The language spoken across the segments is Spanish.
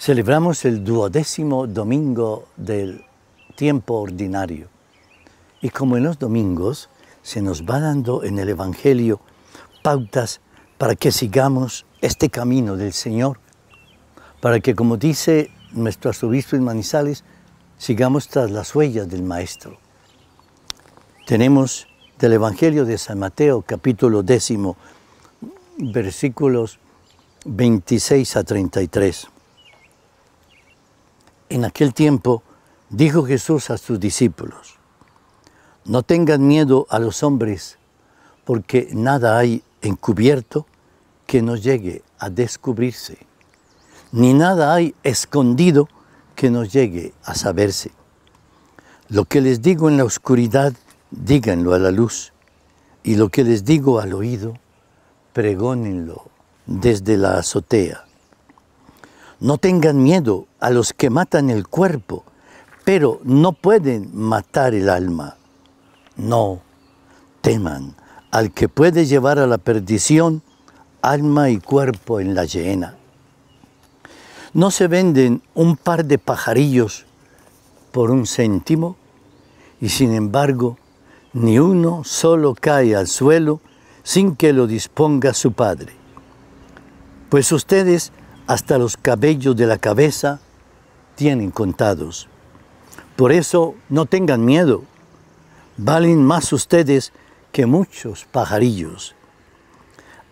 Celebramos el duodécimo domingo del tiempo ordinario. Y como en los domingos, se nos va dando en el Evangelio pautas para que sigamos este camino del Señor, para que, como dice nuestro arzobispo y Manizales, sigamos tras las huellas del Maestro. Tenemos del Evangelio de San Mateo, capítulo décimo, versículos 26 a 33. En aquel tiempo dijo Jesús a sus discípulos, no tengan miedo a los hombres, porque nada hay encubierto que no llegue a descubrirse, ni nada hay escondido que no llegue a saberse. Lo que les digo en la oscuridad, díganlo a la luz, y lo que les digo al oído, pregónenlo desde la azotea. No tengan miedo a los que matan el cuerpo, pero no pueden matar el alma. No, teman al que puede llevar a la perdición alma y cuerpo en la llena. ¿No se venden un par de pajarillos por un céntimo? Y sin embargo, ni uno solo cae al suelo sin que lo disponga su padre. Pues ustedes hasta los cabellos de la cabeza tienen contados. Por eso no tengan miedo, valen más ustedes que muchos pajarillos.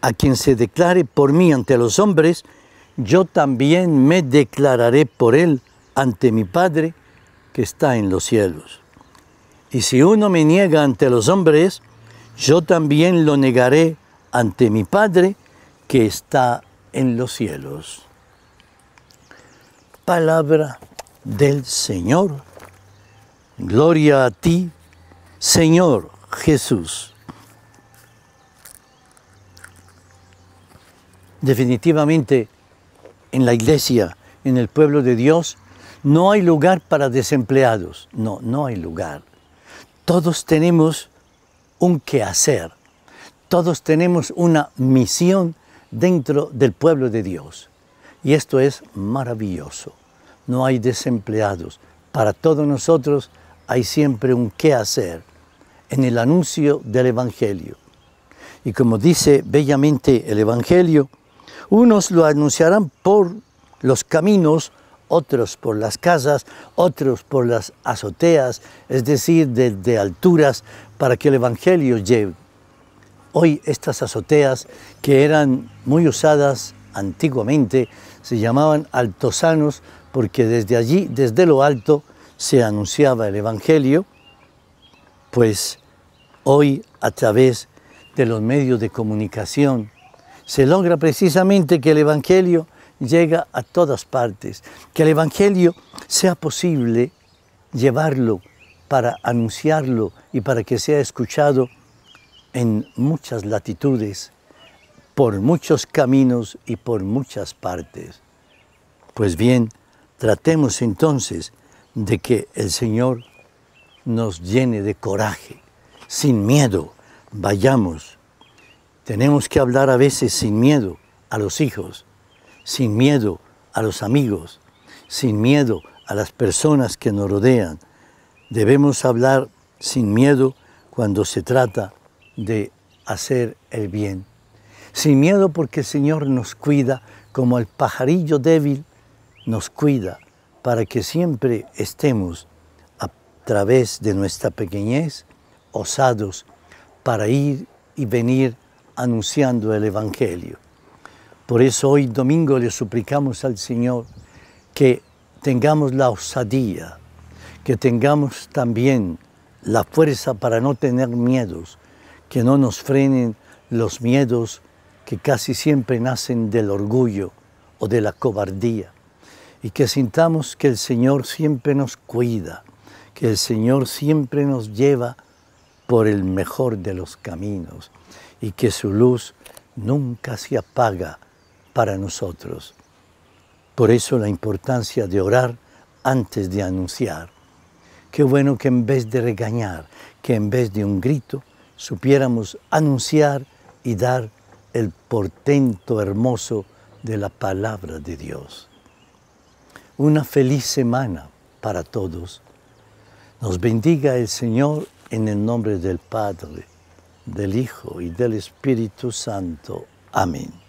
A quien se declare por mí ante los hombres, yo también me declararé por él ante mi Padre que está en los cielos. Y si uno me niega ante los hombres, yo también lo negaré ante mi Padre que está en los cielos palabra del Señor. Gloria a ti, Señor Jesús. Definitivamente, en la iglesia, en el pueblo de Dios, no hay lugar para desempleados. No, no hay lugar. Todos tenemos un quehacer. Todos tenemos una misión dentro del pueblo de Dios. Y esto es maravilloso. No hay desempleados. Para todos nosotros hay siempre un qué hacer en el anuncio del Evangelio. Y como dice bellamente el Evangelio, unos lo anunciarán por los caminos, otros por las casas, otros por las azoteas, es decir, desde de alturas, para que el Evangelio lleve. Hoy estas azoteas, que eran muy usadas antiguamente, se llamaban altosanos porque desde allí, desde lo alto, se anunciaba el Evangelio, pues hoy a través de los medios de comunicación se logra precisamente que el Evangelio llega a todas partes, que el Evangelio sea posible llevarlo para anunciarlo y para que sea escuchado en muchas latitudes por muchos caminos y por muchas partes. Pues bien, tratemos entonces de que el Señor nos llene de coraje, sin miedo, vayamos. Tenemos que hablar a veces sin miedo a los hijos, sin miedo a los amigos, sin miedo a las personas que nos rodean. Debemos hablar sin miedo cuando se trata de hacer el bien. Sin miedo porque el Señor nos cuida como el pajarillo débil nos cuida para que siempre estemos a través de nuestra pequeñez osados para ir y venir anunciando el Evangelio. Por eso hoy domingo le suplicamos al Señor que tengamos la osadía, que tengamos también la fuerza para no tener miedos, que no nos frenen los miedos que casi siempre nacen del orgullo o de la cobardía y que sintamos que el Señor siempre nos cuida, que el Señor siempre nos lleva por el mejor de los caminos y que su luz nunca se apaga para nosotros. Por eso la importancia de orar antes de anunciar. Qué bueno que en vez de regañar, que en vez de un grito, supiéramos anunciar y dar el portento hermoso de la palabra de Dios. Una feliz semana para todos. Nos bendiga el Señor en el nombre del Padre, del Hijo y del Espíritu Santo. Amén.